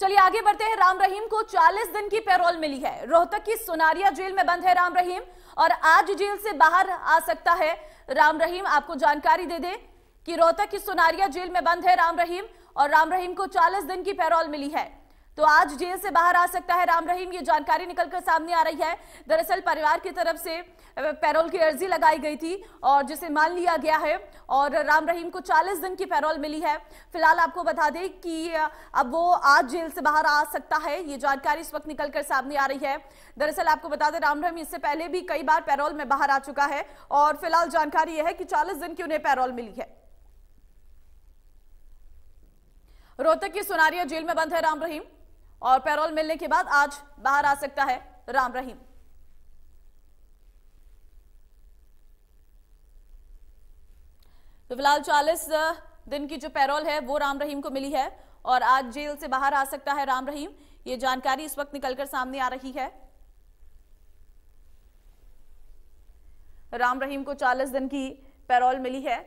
चलिए आगे बढ़ते हैं राम रहीम को 40 दिन की पेरोल मिली है रोहतक की सोनारिया जेल में बंद है राम रहीम और आज जेल से बाहर आ सकता है राम रहीम आपको जानकारी दे दें कि रोहतक की सोनारिया जेल में बंद है राम रहीम और राम रहीम को 40 दिन की पेरोल मिली है तो आज जेल से बाहर आ सकता है राम रहीम ये जानकारी निकलकर सामने आ रही है दरअसल परिवार की तरफ से पैरोल की अर्जी लगाई गई थी और जिसे मान लिया गया है और राम रहीम को 40 दिन की पैरोल मिली है फिलहाल आपको बता दें कि अब वो आज जेल से बाहर आ सकता है ये जानकारी इस वक्त निकलकर सामने आ रही है दरअसल आपको बता दें राम रहीम इससे पहले भी कई बार पैरोल में बाहर आ चुका है और फिलहाल जानकारी यह है कि चालीस दिन की उन्हें पैरोल मिली है रोहतक की सुनारिया जेल में बंद है राम रहीम और पैरोल मिलने के बाद आज बाहर आ सकता है राम रहीम तो फिलहाल चालीस दिन की जो पैरोल है वो राम रहीम को मिली है और आज जेल से बाहर आ सकता है राम रहीम ये जानकारी इस वक्त निकलकर सामने आ रही है राम रहीम को 40 दिन की पैरोल मिली है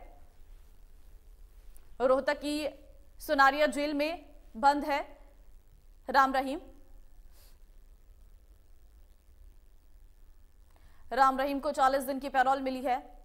रोहतक की सुनारिया जेल में बंद है राम रहीम राम रहीम को 40 दिन की पैरोल मिली है